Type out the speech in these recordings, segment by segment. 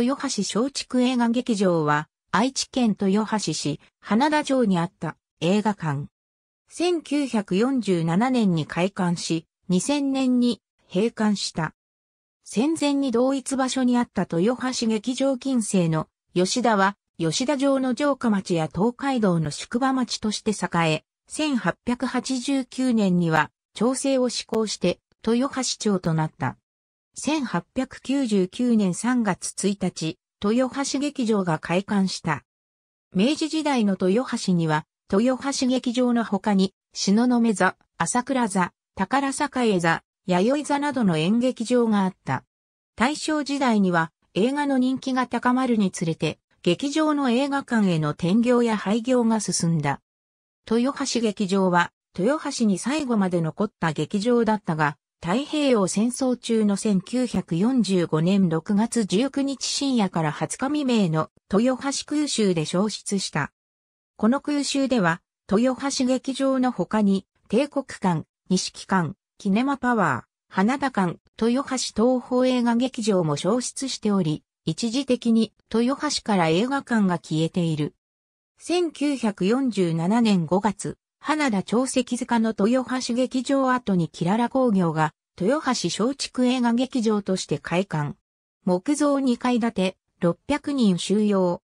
豊橋松竹映画劇場は、愛知県豊橋市、花田町にあった映画館。1947年に開館し、2000年に閉館した。戦前に同一場所にあった豊橋劇場近世の吉田は、吉田城の城下町や東海道の宿場町として栄え、1889年には、調整を施行して、豊橋町となった。1899年3月1日、豊橋劇場が開館した。明治時代の豊橋には、豊橋劇場の他に、篠目座、朝倉座、宝栄座、弥生座などの演劇場があった。大正時代には、映画の人気が高まるにつれて、劇場の映画館への転業や廃業が進んだ。豊橋劇場は、豊橋に最後まで残った劇場だったが、太平洋戦争中の1945年6月19日深夜から20日未明の豊橋空襲で消失した。この空襲では、豊橋劇場の他に、帝国館、西機館、キネマパワー、花田館、豊橋東方映画劇場も消失しており、一時的に豊橋から映画館が消えている。1947年5月、花田長石塚の豊橋劇場跡にキララ工業が豊橋松竹映画劇場として開館。木造2階建て、600人収容。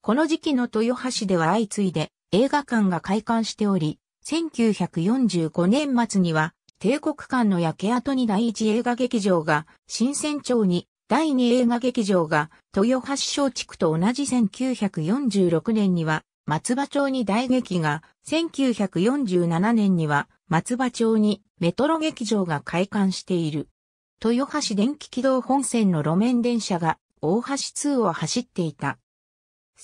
この時期の豊橋では相次いで映画館が開館しており、1945年末には帝国館の焼け跡に第一映画劇場が、新鮮町に第二映画劇場が、豊橋松竹と同じ1946年には松葉町に大劇が、1947年には松葉町にメトロ劇場が開館している。豊橋電気軌道本線の路面電車が大橋2を走っていた。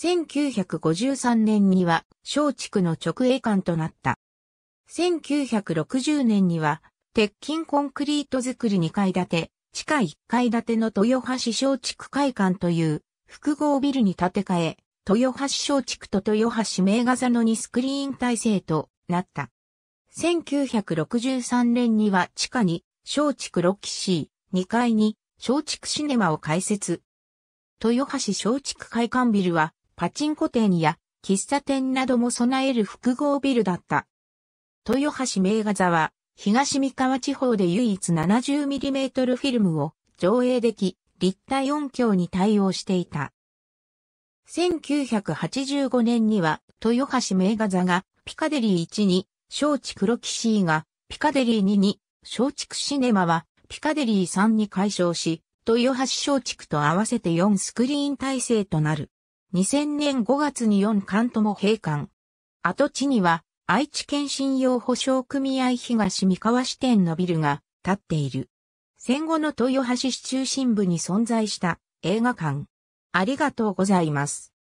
1953年には松竹の直営館となった。1960年には鉄筋コンクリート造り2階建て、地下1階建ての豊橋松竹会館という複合ビルに建て替え、豊橋松竹と豊橋名画座の2スクリーン体制となった。1963年には地下に松竹ロキシー、2階に松竹シネマを開設。豊橋松竹会館ビルはパチンコ店や喫茶店なども備える複合ビルだった。豊橋名画座は東三河地方で唯一 70mm フィルムを上映でき、立体音響に対応していた。1985年には、豊橋名画座が、ピカデリー1に、松竹ロキシーが、ピカデリー2に、松竹シネマは、ピカデリー3に解消し、豊橋松竹と合わせて4スクリーン体制となる。2000年5月に4館とも閉館。跡地には、愛知県信用保証組合東三河支店のビルが建っている。戦後の豊橋市中心部に存在した映画館。ありがとうございます。